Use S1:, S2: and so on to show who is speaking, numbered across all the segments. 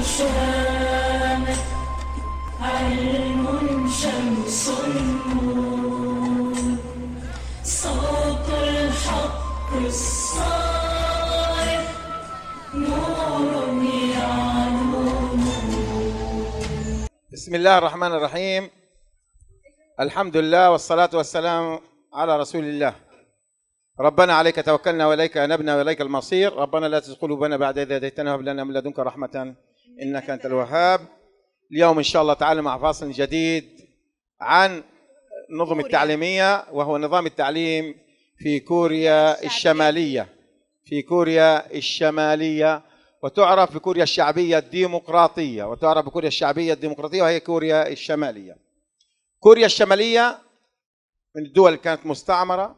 S1: بسم الله الرحمن الرحيم الحمد لله والصلاة والسلام على رسول الله ربنا عليك توكلنا وإليك أنبنا وإليك المصير ربنا لا تزغ قلوبنا بعد إذ هديتنا وهب لنا من لدنك رحمة إنك أنت الوهاب اليوم إن شاء الله تعالى مع فاصل جديد عن نظم التعليمية وهو نظام التعليم في كوريا الشمالية في كوريا الشمالية وتعرف بكوريا الشعبية الديمقراطية وتعرف بكوريا الشعبية الديمقراطية وهي كوريا الشمالية كوريا الشمالية من الدول اللي كانت مستعمرة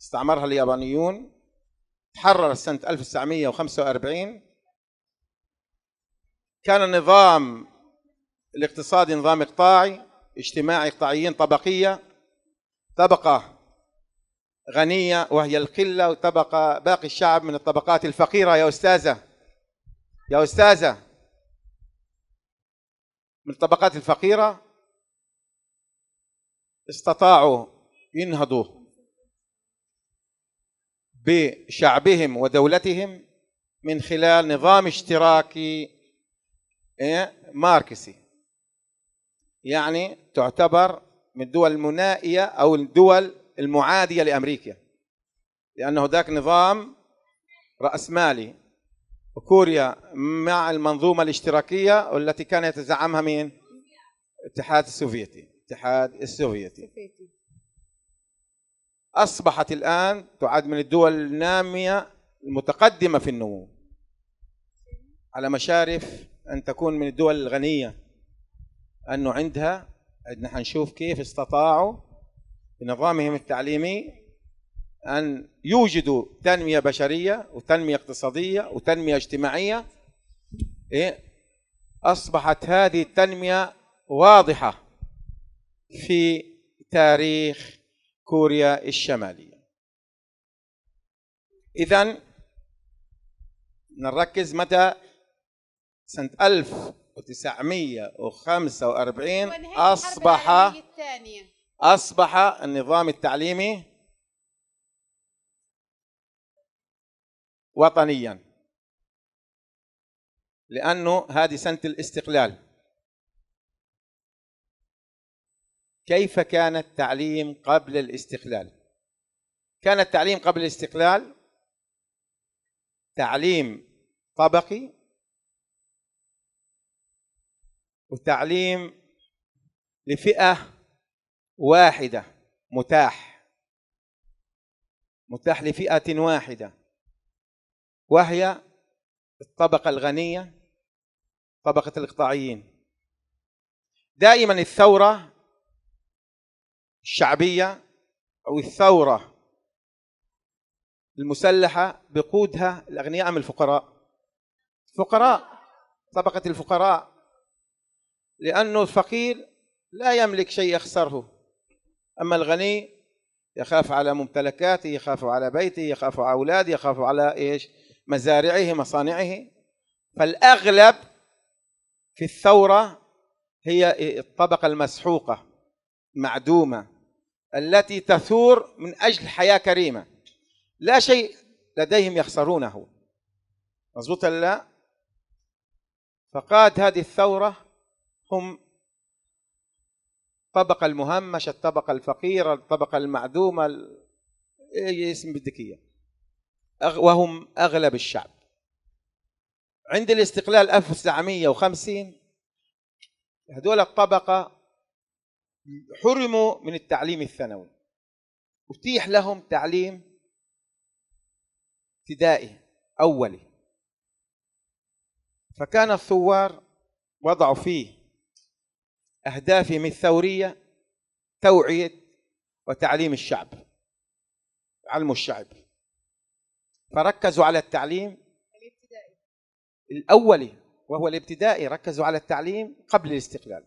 S1: استعمرها اليابانيون تحرر سنة 1945 كان النظام الاقتصادي نظام إقطاعي اجتماعي إقطاعيين طبقية طبقة غنية وهي القلة وطبقة باقي الشعب من الطبقات الفقيرة يا أستاذة يا أستاذة من الطبقات الفقيرة استطاعوا ينهضوا بشعبهم ودولتهم من خلال نظام اشتراكي إيه؟ ماركسي يعني تعتبر من الدول المنائية أو الدول المعادية لأمريكا لأنه ذاك نظام رأسمالي كوريا مع المنظومة الاشتراكية والتي كان يتزعمها مين؟ الاتحاد السوفيتي الاتحاد السوفيتي أصبحت الآن تعد من الدول النامية المتقدمة في النمو على مشارف أن تكون من الدول الغنية أنه عندها أن حنشوف كيف استطاعوا بنظامهم التعليمي أن يوجدوا تنمية بشرية وتنمية اقتصادية وتنمية اجتماعية إيه؟ أصبحت هذه التنمية واضحة في تاريخ كوريا الشمالية إذا نركز متى سنة 1945 أصبح أصبح النظام التعليمي وطنيا لأنه هذه سنة الاستقلال كيف كان التعليم قبل الاستقلال كان التعليم قبل الاستقلال تعليم طبقي والتعليم لفئة واحدة متاح متاح لفئة واحدة وهي الطبقة الغنية طبقة الإقطاعيين دائما الثورة الشعبية أو الثورة المسلحة بقودها الأغنياء أم الفقراء الفقراء طبقة الفقراء لأنه الفقير لا يملك شيء يخسره أما الغني يخاف على ممتلكاته يخاف على بيته يخاف على أولاده يخاف على إيش مزارعه مصانعه فالأغلب في الثورة هي الطبقة المسحوقة معدومة التي تثور من أجل حياة كريمة لا شيء لديهم يخسرونه مضبوط لا فقاد هذه الثورة هم الطبقة المهمشة الطبقة الفقيرة الطبقة المعدومة أي اسم بدك إياه وهم أغلب الشعب عند الاستقلال 1950 هذول الطبقة حرموا من التعليم الثانوي أتيح لهم تعليم ابتدائي أولي فكان الثوار وضعوا فيه أهدافهم الثورية توعية وتعليم الشعب علموا الشعب فركزوا على التعليم الابتدائي الأولي وهو الابتدائي ركزوا على التعليم قبل الاستقلال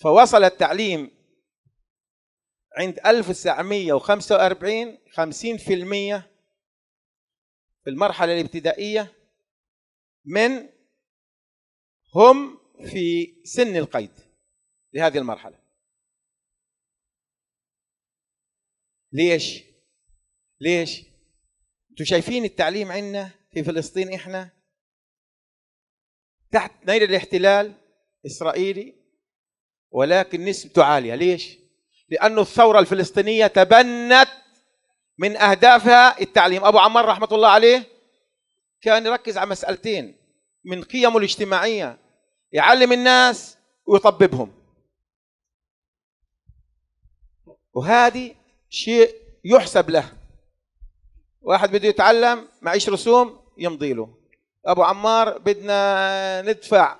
S1: فوصل التعليم عند 1945 50% في المرحلة الابتدائية من هم في سن القيد لهذه المرحلة ليش؟ ليش؟ انتم شايفين التعليم عندنا في فلسطين احنا تحت نيل الاحتلال اسرائيلي ولكن نسبته عاليه ليش؟ لأن الثورة الفلسطينية تبنت من أهدافها التعليم أبو عمار رحمة الله عليه كان يركز على مسألتين من قيمه الاجتماعية يعلم الناس ويطببهم وهذه شيء يحسب له واحد بده يتعلم معيش رسوم يمضي له ابو عمار بدنا ندفع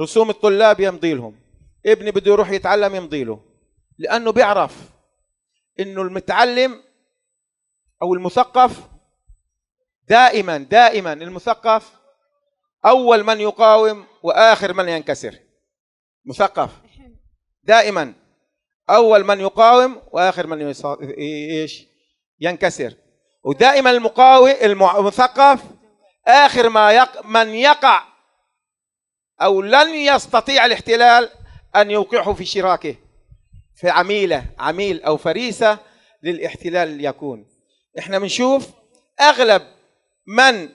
S1: رسوم الطلاب يمضي لهم ابني بده يروح يتعلم يمضي له لانه بيعرف انه المتعلم او المثقف دائما دائما المثقف اول من يقاوم واخر من ينكسر مثقف دائما اول من يقاوم واخر من إيه، ايش ينكسر ودائما المقاوم المثقف اخر ما يق... من يقع او لن يستطيع الاحتلال ان يوقعه في شراكه في عميله عميل او فريسه للاحتلال يكون احنا بنشوف اغلب من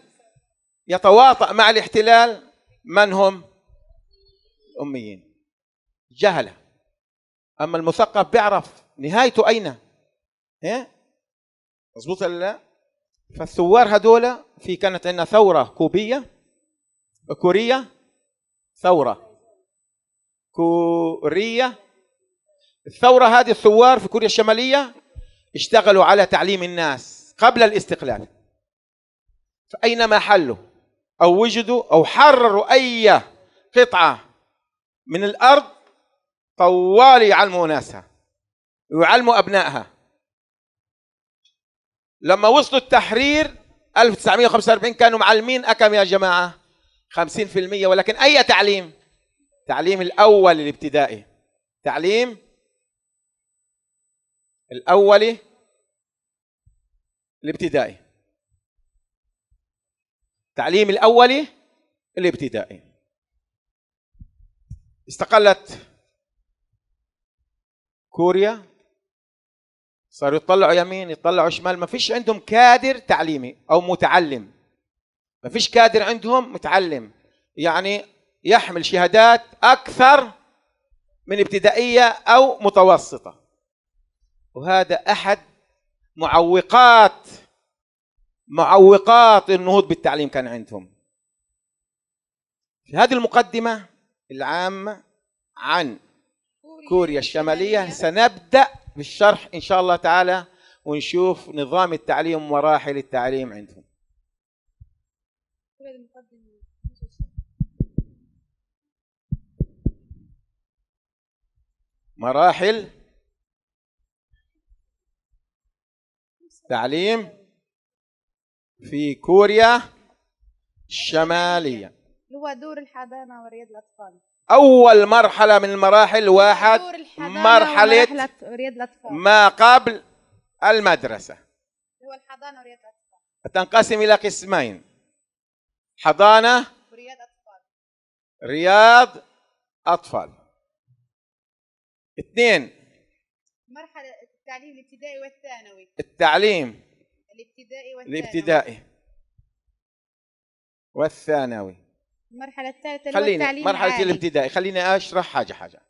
S1: يتواطأ مع الاحتلال من هم الاميين جهله اما المثقف بيعرف نهايته اين ايه مظبوط ولا لا فالثوار هذول في كانت عندنا ثوره كوبيه كوريه ثوره كوريه الثوره هذه الثوار في كوريا الشماليه اشتغلوا على تعليم الناس قبل الاستقلال فاينما حلوا او وجدوا او حرروا اي قطعه من الارض طوال يعلموا ناسها ويعلموا أبنائها لما وصلوا التحرير 1945 كانوا معلمين أكم يا جماعة 50% ولكن أي تعليم تعليم الأول الابتدائي تعليم الأولي الابتدائي تعليم الأولي الابتدائي استقلت كوريا صاروا يطلعوا يمين يطلعوا شمال ما فيش عندهم كادر تعليمي أو متعلم ما فيش كادر عندهم متعلم يعني يحمل شهادات أكثر من ابتدائية أو متوسطة وهذا أحد معوقات معوقات النهوض بالتعليم كان عندهم في هذه المقدمة العامة عن كوريا الشمالية سنبدأ بالشرح إن شاء الله تعالى ونشوف نظام التعليم ومراحل التعليم عندهم مراحل تعليم في كوريا الشمالية اللي هو دور الحضانة ورياض الأطفال اول مرحله من المراحل واحد مرحله ما قبل المدرسه هو الحضانه ورياض الاطفال تنقسم الى قسمين حضانه ورياض اطفال رياض اطفال اثنين مرحله التعليم الابتدائي والثانوي التعليم الابتدائي والثانوي الابتدائي والثانوي المرحله الثالثه خليني التعليم مرحله العالي. الابتدائي خليني اشرح حاجه حاجه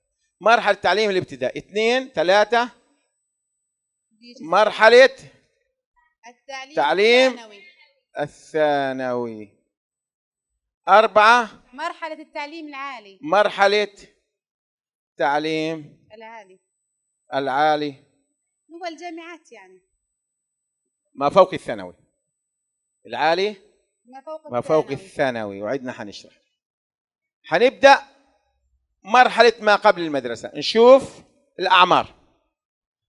S1: مرحله التعليم الابتدائي اثنين ثلاثه مرحله التعليم تعليم الثانوي. الثانوي أربعة مرحلة التعليم العالي مرحلة التعليم العالي العالي هو الجامعات يعني ما فوق الثانوي العالي ما فوق, ما فوق الثانوي وعدنا حنشرح حنبدا مرحله ما قبل المدرسه نشوف الاعمار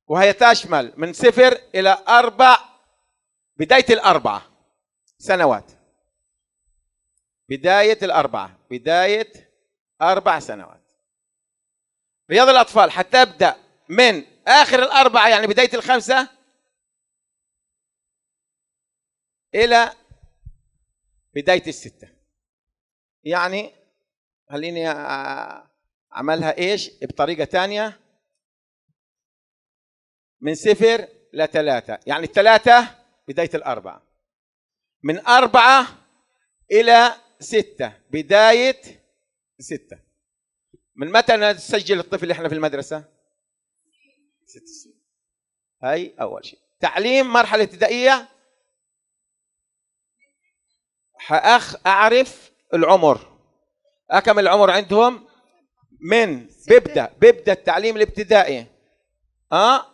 S1: وهي تشمل من صفر الى اربع بدايه الاربعه سنوات بدايه الاربعه بدايه اربع سنوات رياض الاطفال حتبدا من اخر الاربعه يعني بدايه الخمسه الى بداية الستة يعني خليني آه، أعملها إيش بطريقة تانية من صفر لثلاثة يعني الثلاثة بداية الأربعة من أربعة إلى ستة بداية ستة من متى نسجل الطفل اللي إحنا في المدرسة؟ ست سنين هاي أول شيء تعليم مرحلة ابتدائية حأخ أعرف العمر كم العمر عندهم من بيبدأ بيبدأ التعليم الابتدائي أه,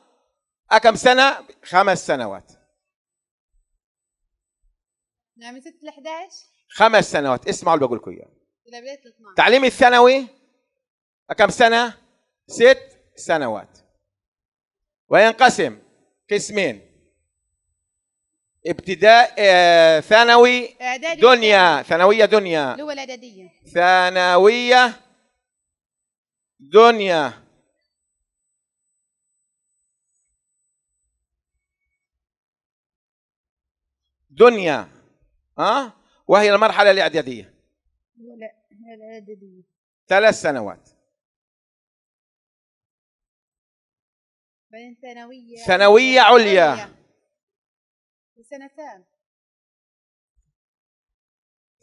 S1: أه، كم سنة خمس سنوات نعم 6 ل 11 خمس سنوات اسمعوا اللي بقول لكم اياه الى بدايه 12 تعليم الثانوي أه، كم سنه؟ ست سنوات وينقسم قسمين ابتداء آه، ثانوي اعدادي دنيا ثانويه دنيا اللي الاعداديه ثانويه دنيا دنيا ها أه؟ وهي المرحله الاعداديه الاعداديه ثلاث سنوات ثانويه ثانويه عليا سنتان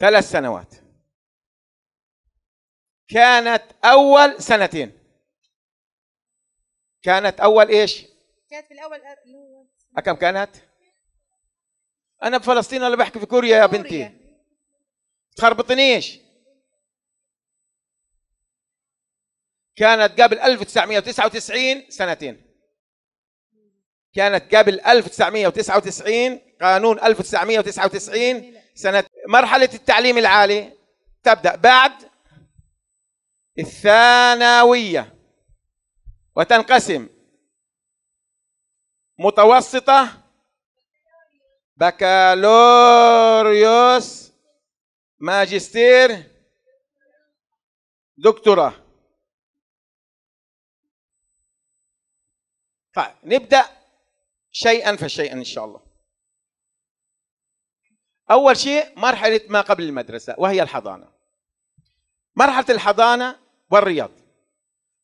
S1: ثلاث سنوات كانت أول سنتين كانت أول إيش؟ كانت في الأول آه، كم كانت؟ أنا بفلسطين ولا بحكي في كوريا يا بنتي تخربطنيش كانت قبل 1999 سنتين كانت قبل 1999 قانون 1999 سنة مرحلة التعليم العالي تبدأ بعد الثانوية وتنقسم متوسطة بكالوريوس ماجستير دكتوراه طيب نبدأ شيئا فشيئا إن شاء الله أول شيء مرحلة ما قبل المدرسة وهي الحضانة مرحلة الحضانة والرياض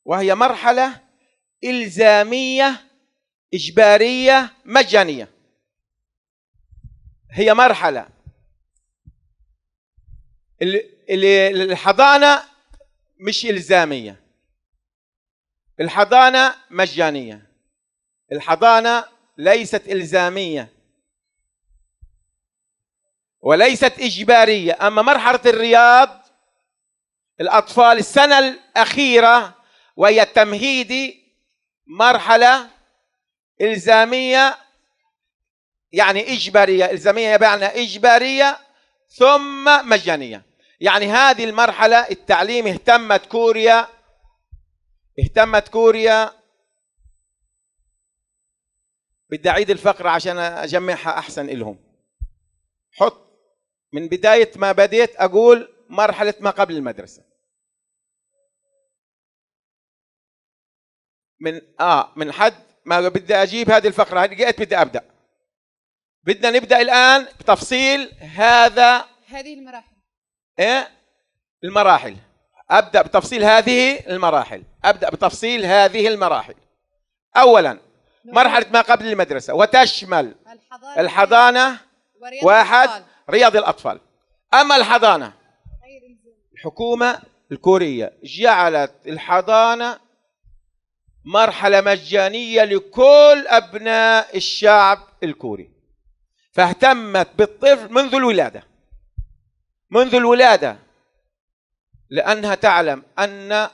S1: وهي مرحلة إلزامية إجبارية مجانية هي مرحلة الحضانة مش إلزامية الحضانة مجانية الحضانة ليست إلزامية وليست إجبارية أما مرحلة الرياض الأطفال السنة الأخيرة وهي التمهيدي مرحلة إلزامية يعني إجبارية إلزامية بمعنى إجبارية ثم مجانية يعني هذه المرحلة التعليم اهتمت كوريا اهتمت كوريا بدي أعيد الفقرة عشان أجمعها أحسن إلهم حط من بداية ما بديت أقول مرحلة ما قبل المدرسة من آه من حد ما بدي أجيب هذه الفقرة لقيت بدي أبدأ بدنا نبدأ الآن بتفصيل هذا هذه المراحل إيه المراحل أبدأ بتفصيل هذه المراحل أبدأ بتفصيل هذه المراحل أولا مرحلة ما قبل المدرسة وتشمل الحضانة, الحضانة واحد رياض الأطفال أما الحضانة الحكومة الكورية جعلت الحضانة مرحلة مجانية لكل أبناء الشعب الكوري فاهتمت بالطفل منذ الولادة منذ الولادة لأنها تعلم أن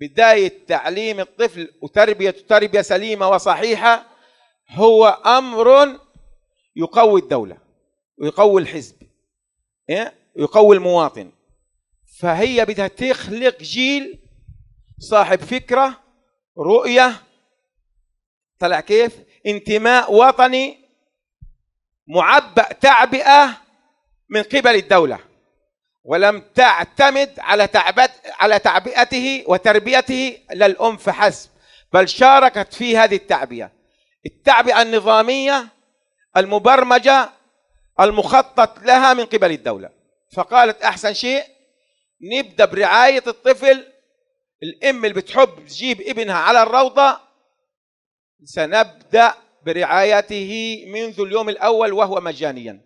S1: بداية تعليم الطفل وتربية تربية سليمة وصحيحة هو أمر يقوي الدولة ويقوي الحزب إيه؟ ويقوي المواطن فهي بدها تخلق جيل صاحب فكرة رؤية طلع كيف انتماء وطني معبأ تعبئة من قبل الدولة ولم تعتمد على تعبت على تعبئته وتربيته للأم فحسب بل شاركت في هذه التعبئة التعبئة النظامية المبرمجة المخطط لها من قبل الدولة فقالت أحسن شيء نبدأ برعاية الطفل الأم اللي بتحب تجيب ابنها على الروضة سنبدأ برعايته منذ اليوم الأول وهو مجانيا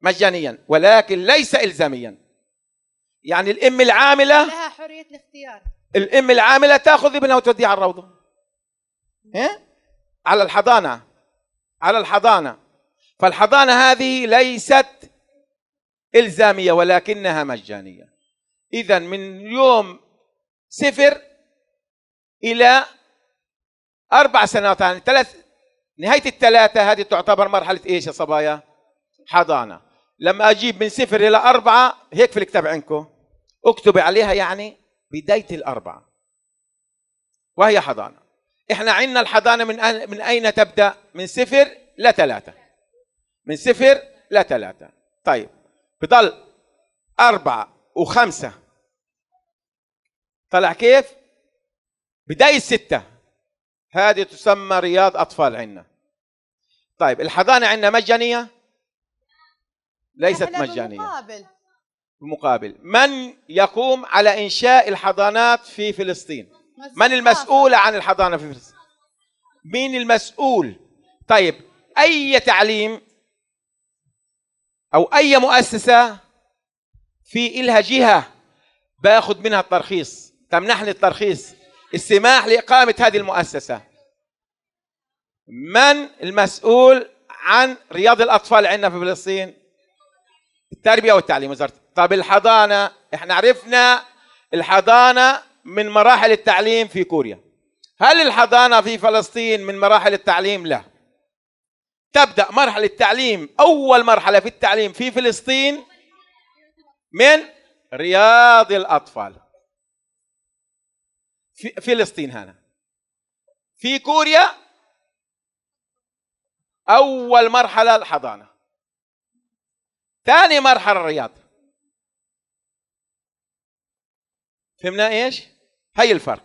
S1: مجانيا ولكن ليس إلزاميا يعني الأم العاملة لها حرية الاختيار الأم العاملة تأخذ ابنها وتوديه على الروضة ها؟ إيه؟ على الحضانة على الحضانة فالحضانة هذه ليست إلزامية ولكنها مجانية إذا من يوم صفر إلى أربع سنوات يعني ثلاث نهاية الثلاثة هذه تعتبر مرحلة إيش يا صبايا؟ حضانة لما أجيب من صفر إلى أربعة هيك في الكتاب عندكم اكتب عليها يعني بداية الأربعة وهي حضانة احنا عندنا الحضانة من أين تبدأ؟ من صفر لثلاثة من صفر لثلاثة طيب بضل أربعة وخمسة طلع كيف؟ بداية ستة هذه تسمى رياض أطفال عندنا طيب الحضانة عندنا مجانية؟ ليست مجانية مقابل مقابل من يقوم على إنشاء الحضانات في فلسطين؟ من المسؤول عن الحضانة في فلسطين؟ مين المسؤول؟ طيب أي تعليم او اي مؤسسه في إلها جهه باخذ منها الترخيص تمنحني الترخيص السماح لاقامه هذه المؤسسه من المسؤول عن رياض الاطفال عندنا في فلسطين التربيه والتعليم وزاره طب الحضانه احنا عرفنا الحضانه من مراحل التعليم في كوريا هل الحضانه في فلسطين من مراحل التعليم لا تبدأ مرحلة التعليم أول مرحلة في التعليم في فلسطين من رياض الأطفال في فلسطين هنا في كوريا أول مرحلة الحضانة ثاني مرحلة الرياض فهمنا ايش؟ هي الفرق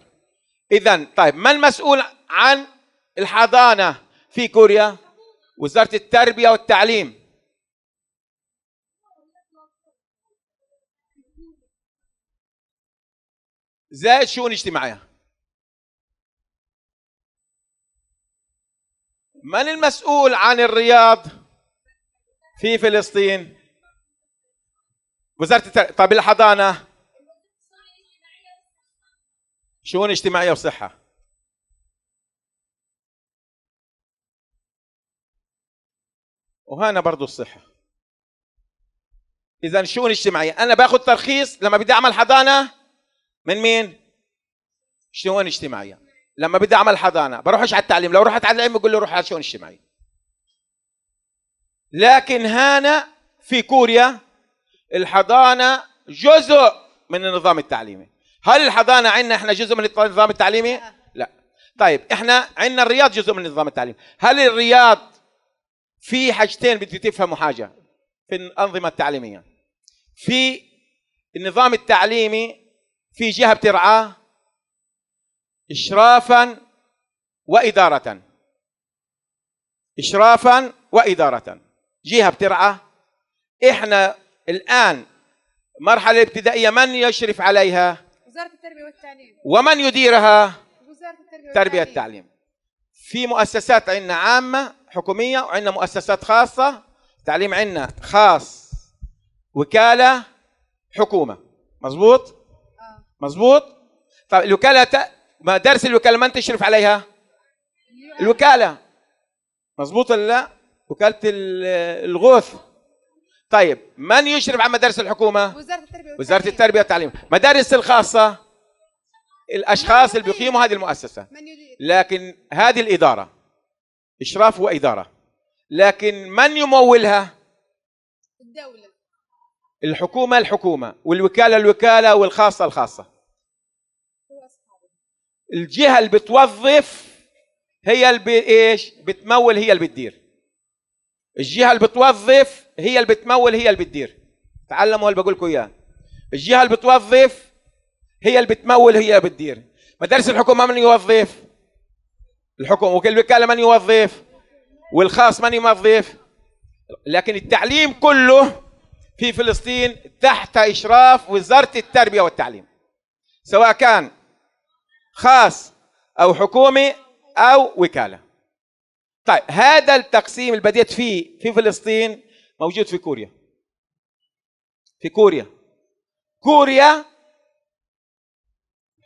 S1: إذا طيب ما المسؤول عن الحضانة في كوريا؟ وزاره التربيه والتعليم زي الشؤون الاجتماعيه من المسؤول عن الرياض في فلسطين وزاره التربيه طب الحضانه شؤون اجتماعيه وصحه وهنا برضه الصحة إذا شؤون اجتماعية أنا باخذ ترخيص لما بدي أعمل حضانة من مين؟ شؤون اجتماعية لما بدي أعمل حضانة بروحش على التعليم لو رحت على العلم بقول له روح على شؤون اجتماعية لكن هنا في كوريا الحضانة جزء من النظام التعليمي هل الحضانة عندنا احنا جزء من النظام التعليمي؟ لا طيب احنا عندنا الرياض جزء من النظام التعليمي هل الرياض في حاجتين بدي تفهموا حاجه في الانظمه التعليميه في النظام التعليمي في جهه بترعاه اشرافا واداره اشرافا واداره جهه بترعى احنا الان مرحله ابتدائيه من يشرف عليها وزاره التربيه والتعليم ومن يديرها وزاره التربيه والتعليم التربيه والتعليم في مؤسسات عندنا عامه حكوميه وعندنا مؤسسات خاصه تعليم عندنا خاص وكاله حكومه مزبوط آه. مزبوط فالوكاله مدارس الوكاله من تشرف عليها الوكاله مزبوط ولا لا وكاله الغوث طيب من يشرف على مدارس الحكومه وزاره التربيه وزاره التربيه والتعليم مدارس الخاصه الاشخاص اللي بيقيموا هذه المؤسسه لكن هذه الاداره إشراف وإدارة لكن من يمولها؟ الدولة الحكومة الحكومة والوكالة الوكالة والخاصة الخاصة الجهة اللي بتوظف هي اللي ايش؟ بتمول هي اللي بتدير الجهة اللي بتوظف هي اللي بتمول هي اللي بتدير تعلموا اللي بقول لكم اياه الجهة اللي بتوظف هي اللي بتمول هي اللي بتدير مدارس الحكومة من يوظف؟ الحكم وكل وكاله من يوظف والخاص من يوظف لكن التعليم كله في فلسطين تحت اشراف وزاره التربيه والتعليم سواء كان خاص او حكومي او وكاله طيب هذا التقسيم اللي بديت فيه في فلسطين موجود في كوريا في كوريا كوريا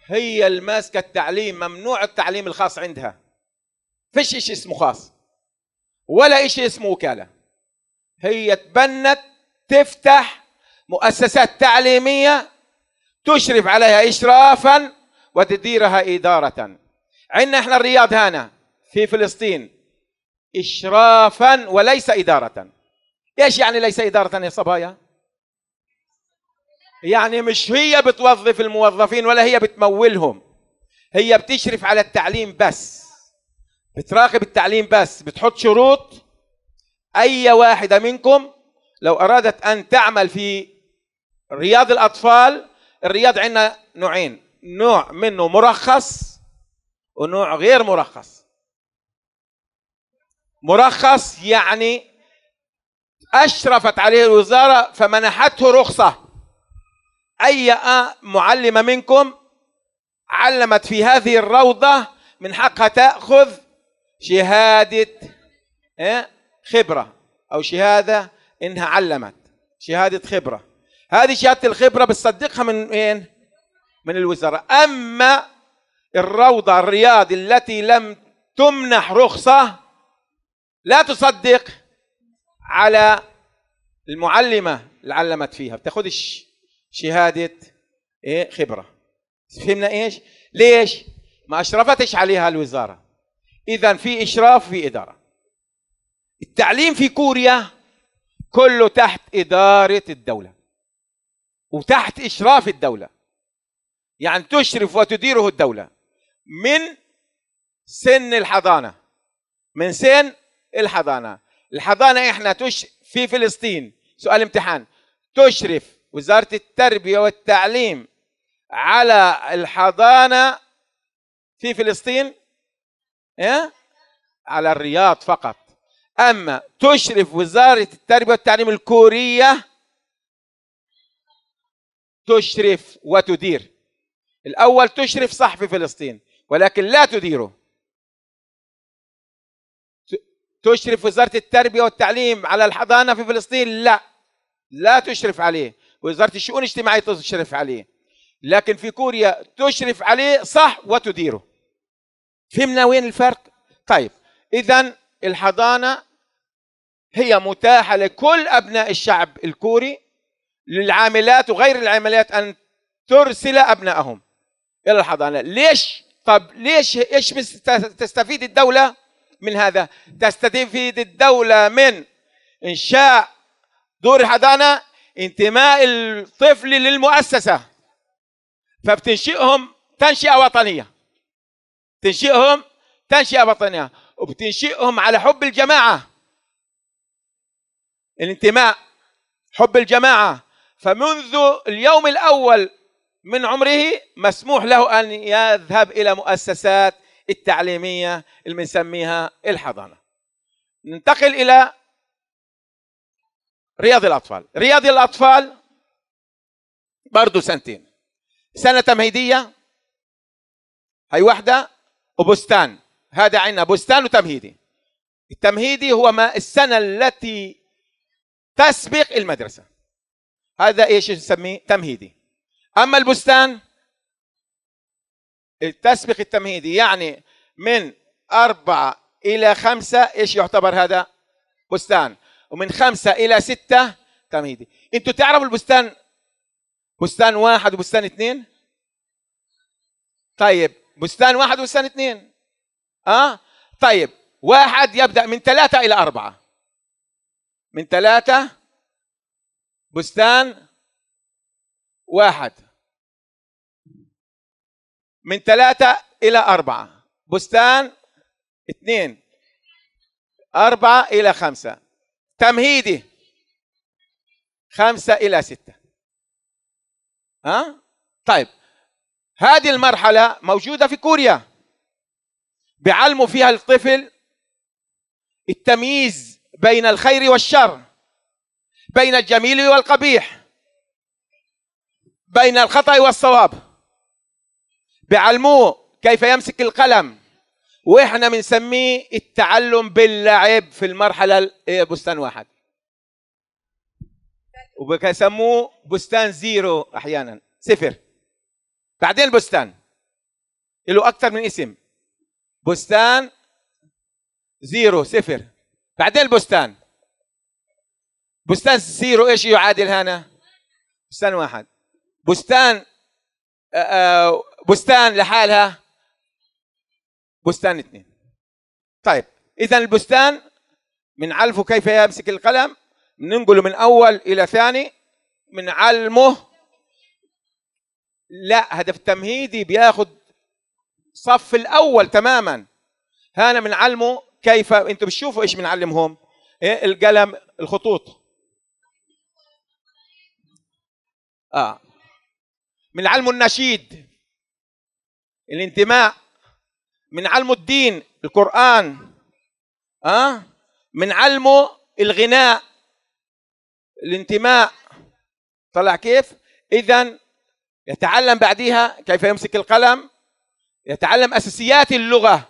S1: هي الماسكه التعليم ممنوع التعليم الخاص عندها فيش إشي اسمه خاص ولا إشي اسمه وكالة هي تبنت تفتح مؤسسات تعليمية تشرف عليها إشرافا وتديرها إدارة عندنا احنا الرياض هنا في فلسطين إشرافا وليس إدارة إيش يعني ليس إدارة يا صبايا يعني مش هي بتوظف الموظفين ولا هي بتمولهم هي بتشرف على التعليم بس بتراقب التعليم بس بتحط شروط أي واحدة منكم لو أرادت أن تعمل في رياض الأطفال الرياض عندنا نوعين نوع منه مرخص ونوع غير مرخص مرخص يعني أشرفت عليه الوزارة فمنحته رخصة أي معلمة منكم علمت في هذه الروضة من حقها تأخذ شهادة إيه؟ خبرة أو شهادة إنها علمت شهادة خبرة هذه شهادة الخبرة بتصدقها من وين؟ من الوزارة أما الروضة الرياض التي لم تمنح رخصة لا تصدق على المعلمة اللي علمت فيها بتاخدش شهادة إيه خبرة فهمنا إيش؟ ليش؟ ما أشرفتش عليها الوزارة اذا في اشراف في اداره التعليم في كوريا كله تحت اداره الدوله وتحت اشراف الدوله يعني تشرف وتديره الدوله من سن الحضانه من سن الحضانه الحضانه احنا تش في فلسطين سؤال امتحان تشرف وزاره التربيه والتعليم على الحضانه في فلسطين ايه على الرياض فقط اما تشرف وزاره التربيه والتعليم الكوريه تشرف وتدير الاول تشرف صح في فلسطين ولكن لا تديره تشرف وزاره التربيه والتعليم على الحضانه في فلسطين لا لا تشرف عليه وزاره الشؤون الاجتماعيه تشرف عليه لكن في كوريا تشرف عليه صح وتديره فهمنا وين الفرق طيب اذا الحضانه هي متاحه لكل ابناء الشعب الكوري للعاملات وغير العاملات ان ترسل ابنائهم الى الحضانه ليش طب ليش ايش تستفيد الدوله من هذا تستفيد الدوله من انشاء دور الحضانه انتماء الطفل للمؤسسه فبتنشئهم تنشئه وطنيه تنشئهم تنشئة بطنية وبتنشئهم على حب الجماعة الانتماء حب الجماعة فمنذ اليوم الأول من عمره مسموح له أن يذهب إلى مؤسسات التعليمية اللي بنسميها الحضانة ننتقل إلى رياض الأطفال رياض الأطفال برضه سنتين سنة تمهيدية هي واحدة وبستان هذا عندنا بستان وتمهيدي التمهيدي هو ما السنة التي تسبق المدرسة هذا ايش نسميه تمهيدي اما البستان التسبق التمهيدي يعني من أربعة إلى خمسة إيش يعتبر هذا بستان ومن خمسة إلى ستة تمهيدي أنتوا تعرفوا البستان بستان واحد وبستان اثنين طيب بستان واحد وبستان اثنين اه طيب واحد يبدا من ثلاثه الى اربعه من ثلاثه بستان واحد من ثلاثة إلى أربعة بستان اثنين أربعة إلى خمسة تمهيدي خمسة إلى ستة ها أه؟ طيب هذه المرحلة موجودة في كوريا بعلموا فيها الطفل التمييز بين الخير والشر بين الجميل والقبيح بين الخطأ والصواب بعلموه كيف يمسك القلم واحنا بنسميه التعلم باللعب في المرحلة إيه، بستان واحد وبيسموه بستان زيرو احيانا صفر بعدين البستان له أكثر من اسم بستان زيرو صفر بعدين البستان بستان زيرو ايش يعادل هنا؟ بستان واحد بستان آه، آه، بستان لحالها بستان اثنين طيب اذا البستان من علفه كيف يمسك القلم ننقله من اول الى ثاني من علمه لا هدف التمهيدي بياخذ صف الاول تماما هانا بنعلمه كيف انتم بتشوفوا ايش بنعلمهم إيه القلم الخطوط اه بنعلمه النشيد الانتماء بنعلمه الدين القران اه بنعلمه الغناء الانتماء طلع كيف اذا يتعلم بعديها كيف يمسك القلم يتعلم اساسيات اللغه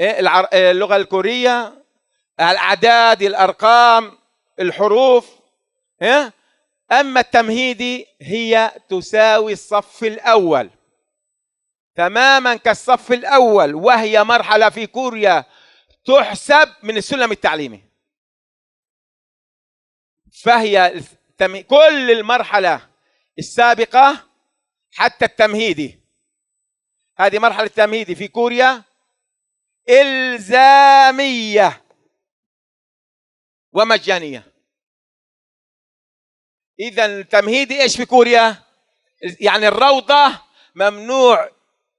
S1: إيه؟ اللغه الكوريه الاعداد الارقام الحروف إيه؟ اما التمهيدي هي تساوي الصف الاول تماما كالصف الاول وهي مرحله في كوريا تحسب من السلم التعليمي فهي كل المرحله السابقة حتى التمهيدي هذه مرحلة التمهيدي في كوريا إلزامية ومجانية إذا التمهيدي إيش في كوريا؟ يعني الروضة ممنوع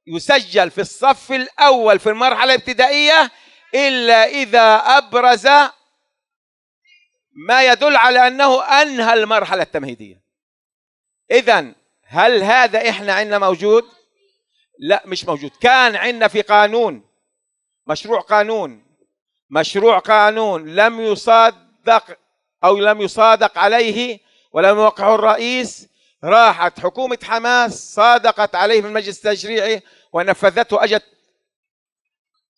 S1: يسجل في الصف الأول في المرحلة الابتدائية إلا إذا أبرز ما يدل على أنه أنهى المرحلة التمهيدية إذا هل هذا إحنا عندنا موجود؟ لا مش موجود كان عندنا في قانون مشروع قانون مشروع قانون لم يصادق أو لم يصادق عليه ولم يوقعه الرئيس راحت حكومة حماس صادقت عليه في المجلس التشريعي ونفذته أجت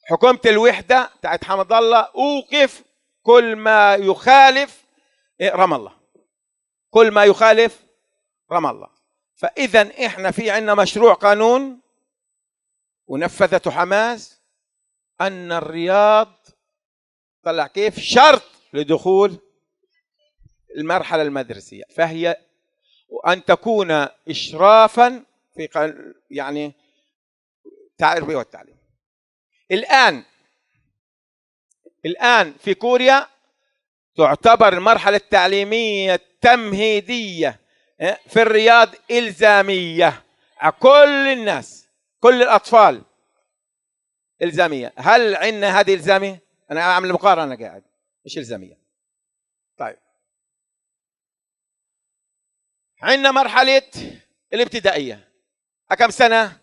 S1: حكومة الوحدة تاعت حمد الله أوقف كل ما يخالف رام الله كل ما يخالف رمى الله فاذا احنا في عندنا مشروع قانون ونفذته حماس ان الرياض طلع كيف شرط لدخول المرحله المدرسيه فهي وان تكون اشرافا في يعني تعرفي والتعليم الان الان في كوريا تعتبر المرحله التعليميه التمهيديه إيه؟ في الرياض إلزامية على كل الناس كل الأطفال إلزامية هل عندنا هذه إلزامية؟ أنا أعمل مقارنة قاعد مش إلزامية طيب عندنا مرحلة الابتدائية كم سنة؟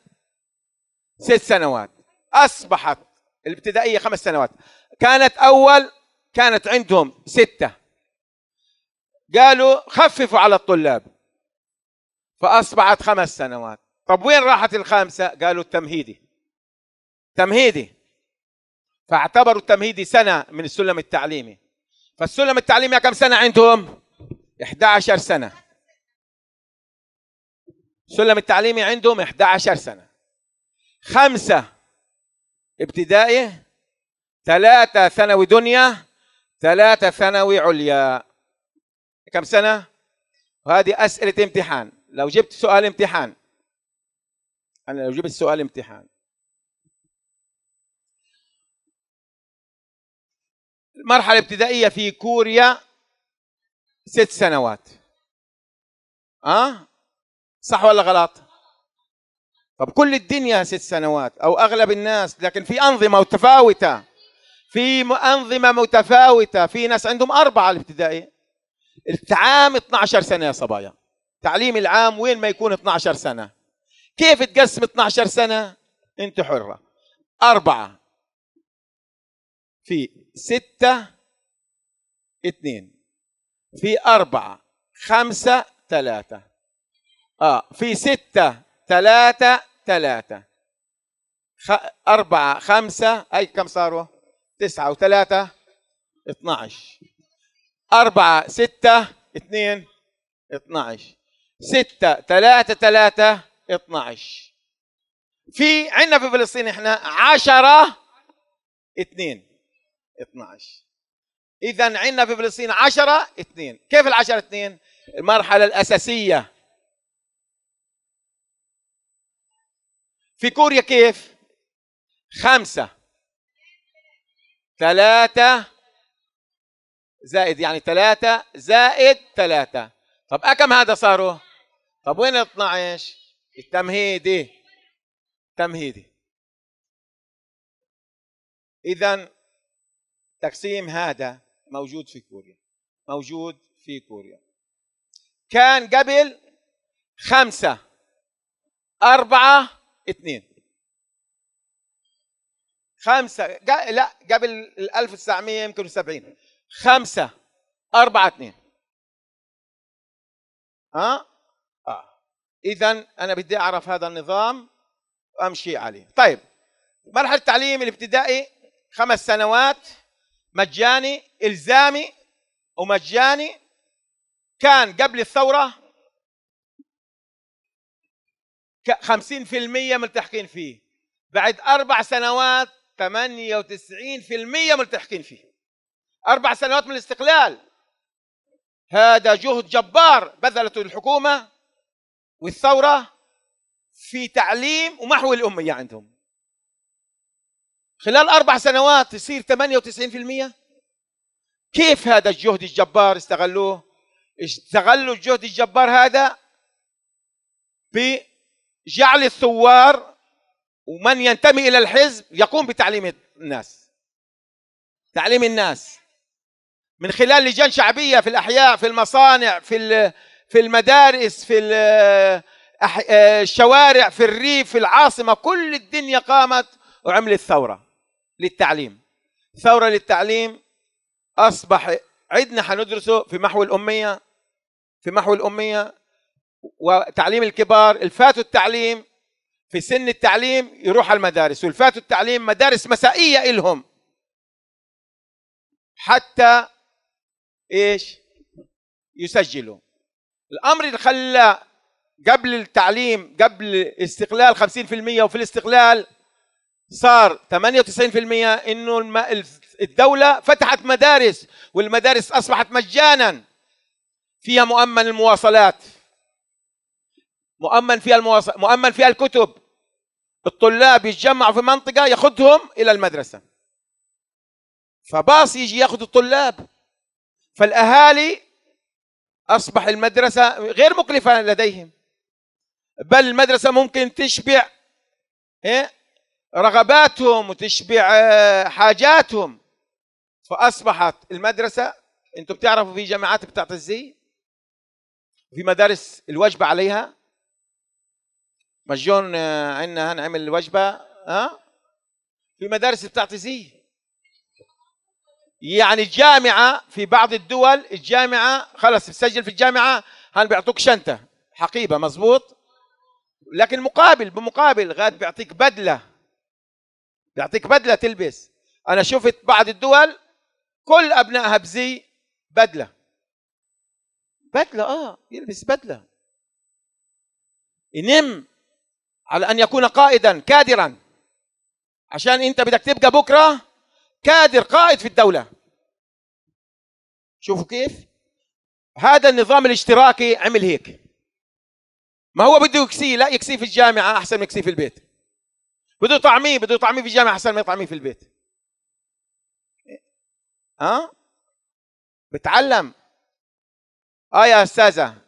S1: ست سنوات أصبحت الابتدائية خمس سنوات كانت أول كانت عندهم ستة قالوا خففوا على الطلاب فأصبحت خمس سنوات طب وين راحت الخامسة قالوا التمهيدي تمهيدي فاعتبروا التمهيدي سنة من السلم التعليمي فالسلم التعليمي كم سنة عندهم 11 سنة السلم التعليمي عندهم 11 سنة خمسة ابتدائي ثلاثة ثانوي دنيا ثلاثة ثانوي عليا كم سنة؟ وهذه أسئلة امتحان لو جبت سؤال امتحان انا لو جبت سؤال امتحان المرحله الابتدائيه في كوريا ست سنوات اه صح ولا غلط طب كل الدنيا ست سنوات او اغلب الناس لكن في انظمه متفاوته في انظمه متفاوته في ناس عندهم اربعه الابتدائي التعام 12 سنه يا صبايا تعليم العام وين ما يكون 12 سنة كيف تقسم 12 سنة أنت حرة أربعة في ستة اثنين في أربعة خمسة ثلاثة آه في ستة ثلاثة ثلاثة خ... أربعة خمسة أي كم صاروا تسعة وثلاثة عشر أربعة ستة اثنين عشر 6 3 3 12 في عندنا في فلسطين احنا 10 2 12 اذا عندنا في فلسطين 10 2 كيف ال 10 2 المرحله الاساسيه في كوريا كيف خمسة ثلاثة زائد يعني ثلاثة زائد ثلاثة طب كم هذا صاروا طب وين 12 التمهيدي تمهيدي اذا تقسيم هذا موجود في كوريا موجود في كوريا كان قبل خمسة أربعة اثنين خمسة لا قبل ال وتسعمية يمكن وسبعين خمسة أربعة اثنين ها أه؟ اذا انا بدي اعرف هذا النظام وامشي عليه طيب مرحله التعليم الابتدائي خمس سنوات مجاني الزامي ومجاني كان قبل الثوره 50% ملتحقين فيه بعد اربع سنوات 98% ملتحقين فيه اربع سنوات من الاستقلال هذا جهد جبار بذلته الحكومه والثوره في تعليم ومحو الاميه عندهم خلال اربع سنوات يصير 98% كيف هذا الجهد الجبار استغلوه استغلوا الجهد الجبار هذا بجعل الثوار ومن ينتمي الى الحزب يقوم بتعليم الناس تعليم الناس من خلال لجان شعبيه في الاحياء في المصانع في في المدارس في آه، آه، الشوارع في الريف في العاصمه كل الدنيا قامت وعملت ثوره للتعليم ثوره للتعليم اصبح عدنا حندرسه في محو الاميه في محو الاميه وتعليم الكبار الفاتوا التعليم في سن التعليم يروح على المدارس والفاتوا التعليم مدارس مسائيه إلهم حتى ايش يسجلوا الامر اللي خلى قبل التعليم قبل استقلال 50% وفي الاستقلال صار 98% انه الدوله فتحت مدارس والمدارس اصبحت مجانا فيها مؤمن المواصلات مؤمن فيها المواصل مؤمن فيها الكتب الطلاب يتجمعوا في منطقه ياخذهم الى المدرسه فباص يجي ياخذ الطلاب فالاهالي أصبح المدرسة غير مكلفة لديهم بل المدرسة ممكن تشبع إيه؟ رغباتهم وتشبع آه، حاجاتهم فأصبحت المدرسة أنتم بتعرفوا في جامعات بتاعت الزي في مدارس الوجبة عليها مجون آه، عندنا هنعمل وجبة ها آه؟ في مدارس بتاعت زي يعني الجامعه في بعض الدول الجامعه خلص تسجل في الجامعه هل بيعطوك شنطه حقيبه مزبوط لكن مقابل بمقابل غاد بيعطيك بدله بيعطيك بدله تلبس انا شفت بعض الدول كل ابنائها بزي بدله بدله اه يلبس بدله ينم على ان يكون قائدا كادرا عشان انت بدك تبقى بكره كادر قائد في الدولة شوفوا كيف هذا النظام الاشتراكي عمل هيك ما هو بده يكسيه لا يكسيه في الجامعة أحسن ما يكسيه في البيت بده يطعميه بده يطعميه في الجامعة أحسن ما يطعميه في البيت ها أه؟ بتعلم اه يا استاذه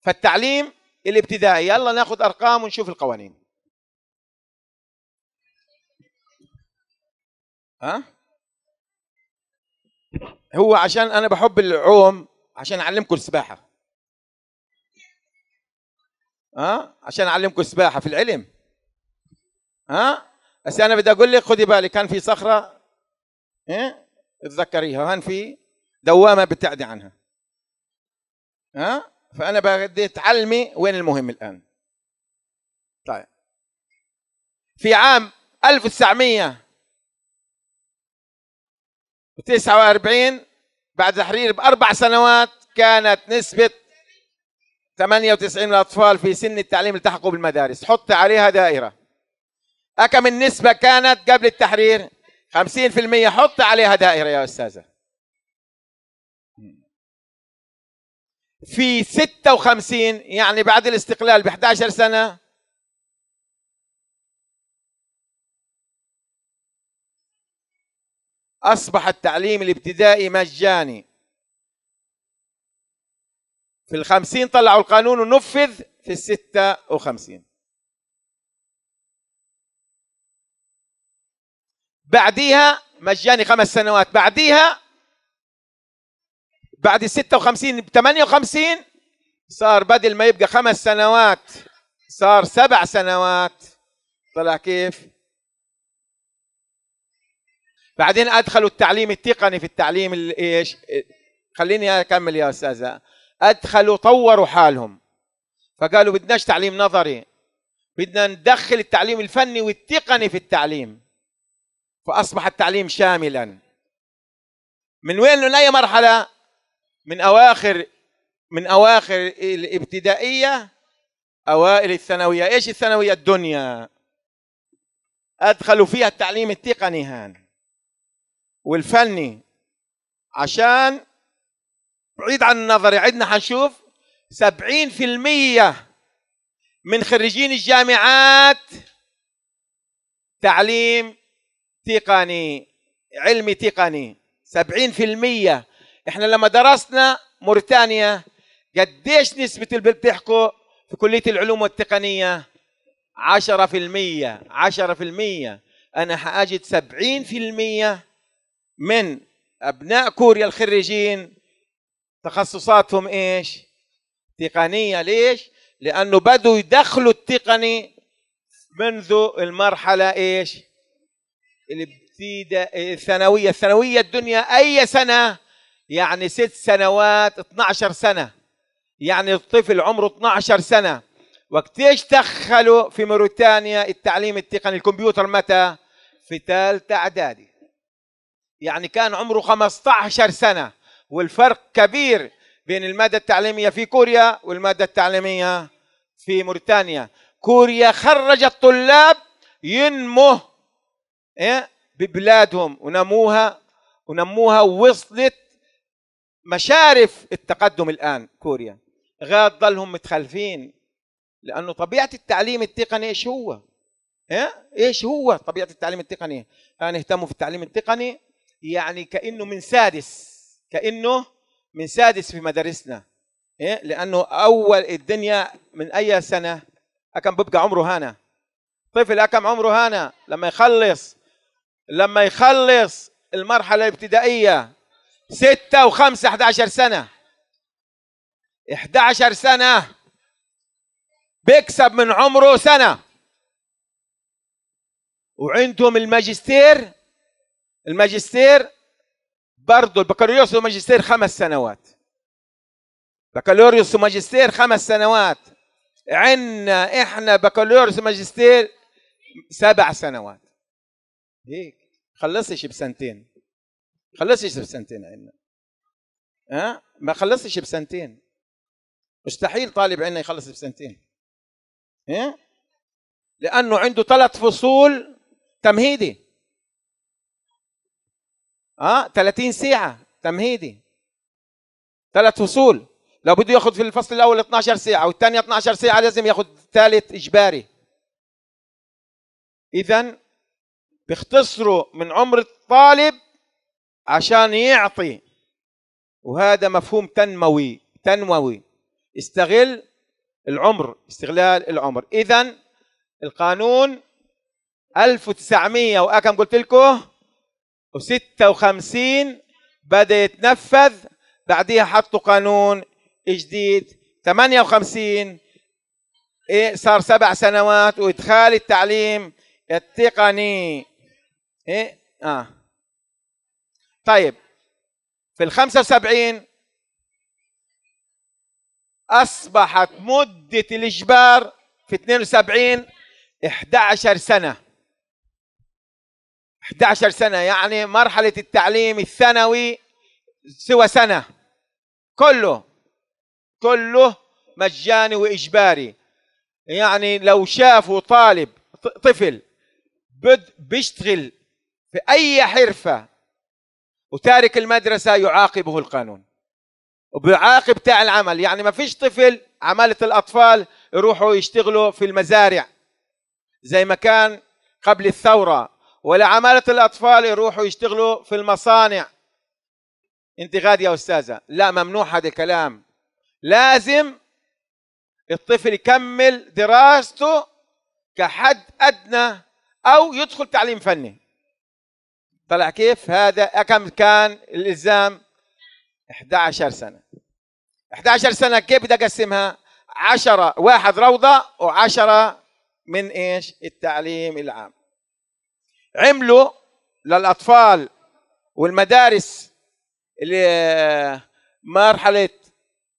S1: فالتعليم الابتدائي يلا ناخذ ارقام ونشوف القوانين ها هو عشان انا بحب العوم عشان اعلمكم السباحه ها عشان اعلمكم السباحه في العلم ها بس انا بدي اقول لك خذي بالك كان في صخره ايه تذكريها هان في دوامه بتعدي عنها ها فانا بدي تعلمي وين المهم الان طيب في عام 1900 و49 بعد تحرير بأربع سنوات كانت نسبة 98 من الأطفال في سن التعليم التحقوا بالمدارس حط عليها دائرة أكم النسبة كانت قبل التحرير 50% حط عليها دائرة يا أستاذة في 56 يعني بعد الاستقلال ب 11 سنة أصبح التعليم الابتدائي مجاني في الخمسين طلعوا القانون ونفذ في الستة وخمسين بعديها مجاني خمس سنوات بعديها بعد ال 56 ب 58 صار بدل ما يبقى خمس سنوات صار سبع سنوات طلع كيف؟ بعدين ادخلوا التعليم التقني في التعليم ايش خليني اكمل يا استاذه ادخلوا طوروا حالهم فقالوا بدناش تعليم نظري بدنا ندخل التعليم الفني والتقني في التعليم فاصبح التعليم شاملا من وين من اي مرحله من اواخر من اواخر الابتدائيه اوائل الثانويه ايش الثانويه الدنيا ادخلوا فيها التعليم التقني هان والفني عشان بعيد عن النظر عندنا حنشوف 70% من خريجين الجامعات تعليم تقني علمي تقني 70% احنا لما درسنا موريتانيا قديش نسبة اللي بتحكوا في كلية العلوم والتقنية 10% 10% أنا حاجد 70% من ابناء كوريا الخريجين تخصصاتهم ايش؟ تقنيه ليش؟ لانه بدوا يدخلوا التقني منذ المرحله ايش؟ الثانويه، الثانويه الدنيا اي سنه؟ يعني ست سنوات 12 سنه يعني الطفل عمره 12 سنه وقت ايش دخلوا في موريتانيا التعليم التقني الكمبيوتر متى؟ في ثالثه اعدادي يعني كان عمره 15 سنة والفرق كبير بين المادة التعليمية في كوريا والمادة التعليمية في موريتانيا كوريا خرجت طلاب ينمو إيه، ببلادهم ونموها ونموها وصلت مشارف التقدم الآن كوريا غاد ظلهم متخلفين لأنه طبيعة التعليم التقني إيش هو؟ إيه؟ إيش هو طبيعة التعليم التقني؟ الآن يعني اهتموا في التعليم التقني يعني كانه من سادس كانه من سادس في مدارسنا إيه؟ لانه اول الدنيا من اي سنه اكم ببقى عمره هنا طفل اكم عمره هنا لما يخلص لما يخلص المرحله الابتدائيه ستة وخمسة 11 سنة 11 سنة بيكسب من عمره سنة وعندهم الماجستير الماجستير برضه البكالوريوس والماجستير خمس سنوات بكالوريوس وماجستير خمس سنوات عنا احنا بكالوريوس وماجستير سبع سنوات هيك خلصش بسنتين خلصش بسنتين عنا ها أه؟ ما خلصش بسنتين مستحيل طالب عنا يخلص بسنتين ها أه؟ لانه عنده ثلاث فصول تمهيدي اه 30 ساعه تمهيدي ثلاث فصول لو بده ياخذ في الفصل الاول 12 ساعه والثانيه 12 ساعه لازم ياخذ الثالث اجباري اذا بيختصروا من عمر الطالب عشان يعطي وهذا مفهوم تنموي تنموي استغل العمر استغلال العمر اذا القانون 1900 واكم قلت لكم و56 بدأ يتنفذ بعديها حطوا قانون جديد 58 إيه صار سبع سنوات وإدخال التعليم التقني إيه؟ آه. طيب في ال 75 أصبحت مدة الإجبار في 72 11 سنة 11 سنة يعني مرحلة التعليم الثانوي سوى سنة كله كله مجاني وإجباري يعني لو شافوا طالب طفل بد بيشتغل في أي حرفة وتارك المدرسة يعاقبه القانون وبيعاقب تاع العمل يعني ما فيش طفل عمالة الأطفال يروحوا يشتغلوا في المزارع زي ما كان قبل الثورة ولعمالة الأطفال يروحوا يشتغلوا في المصانع أنت غادي يا أستاذة لا ممنوع هذا الكلام لازم الطفل يكمل دراسته كحد أدنى أو يدخل تعليم فني طلع كيف هذا كم كان الإلزام 11 سنة 11 سنة كيف بدي أقسمها 10 واحد روضة و10 من إيش التعليم العام عملوا للاطفال والمدارس اللي آه، مرحله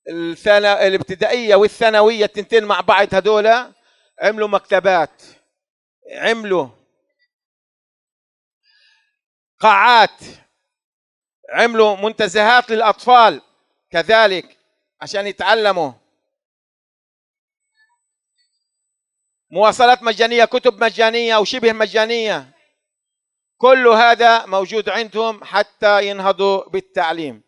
S1: الثانو... الابتدائيه والثانويه التنتين مع بعض هذول عملوا مكتبات عملوا قاعات عملوا منتزهات للاطفال كذلك عشان يتعلموا مواصلات مجانيه كتب مجانيه وشبه مجانيه كل هذا موجود عندهم حتى ينهضوا بالتعليم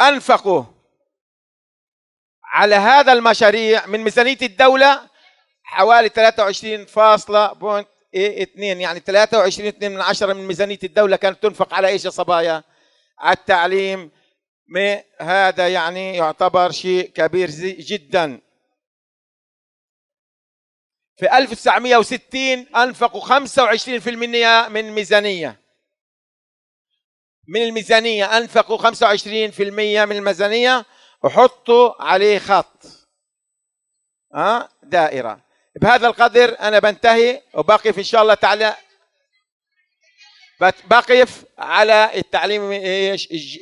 S1: أنفقوا على هذا المشاريع من ميزانية الدولة حوالي 23.2 يعني 23.2 من عشرة من ميزانية الدولة كانت تنفق على إيش يا صبايا على التعليم هذا يعني يعتبر شيء كبير جدا في 1960 أنفقوا 25% من ميزانية من الميزانية أنفقوا 25% من الميزانية وحطوا عليه خط أه؟ دائرة بهذا القدر أنا بنتهي وبقف إن شاء الله تعالى بقف على التعليم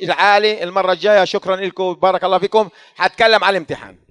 S1: العالي المرة الجاية شكرا لكم بارك الله فيكم حتكلم على الامتحان